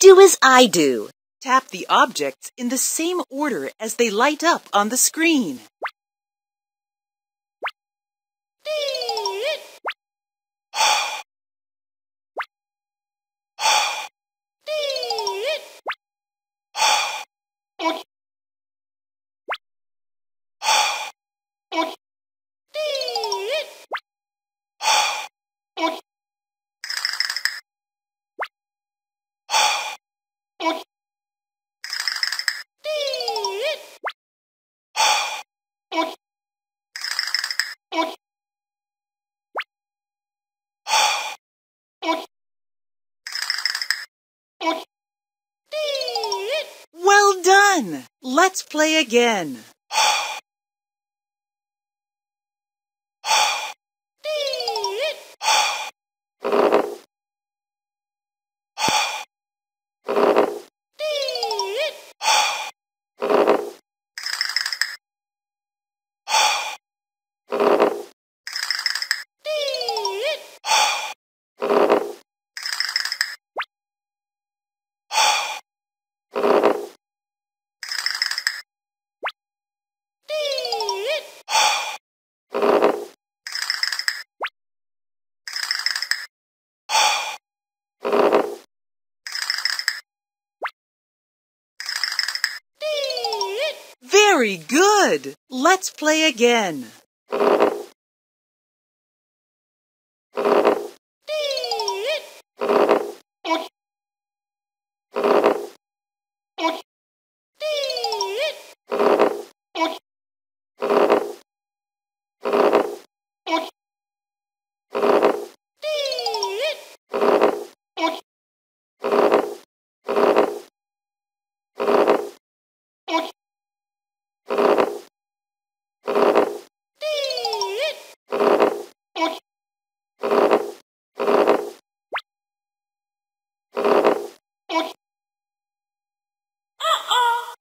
Do as I do. Tap the objects in the same order as they light up on the screen. fun! Let's play again! Very good! Let's play again.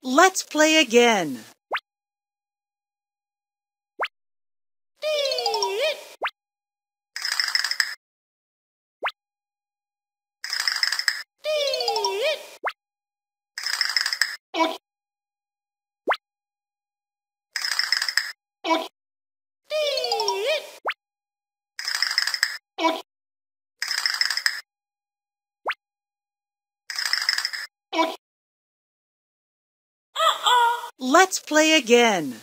Let's play again. Let's play again.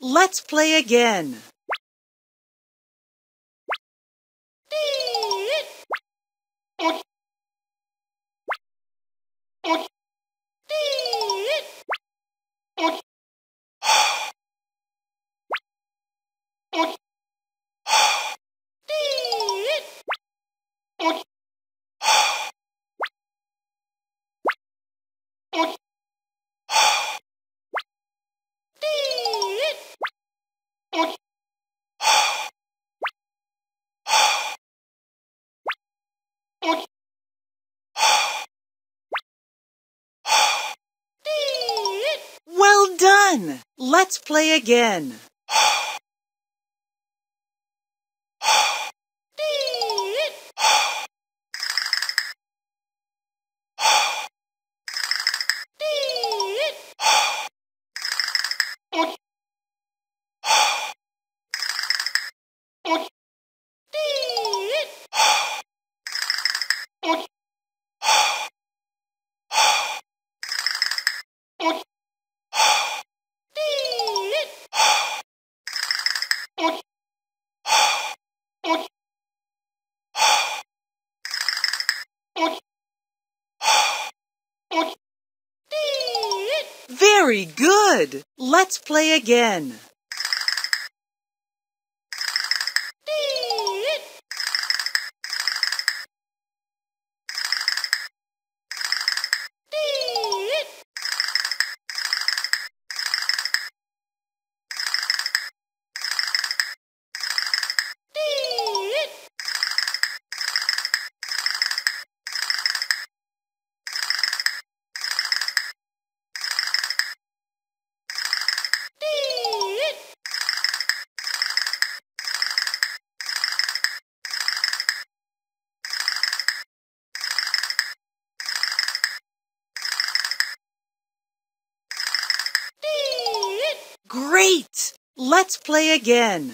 Let's play again. fun! Let's play again! Very good! Let's play again. Great! Let's play again.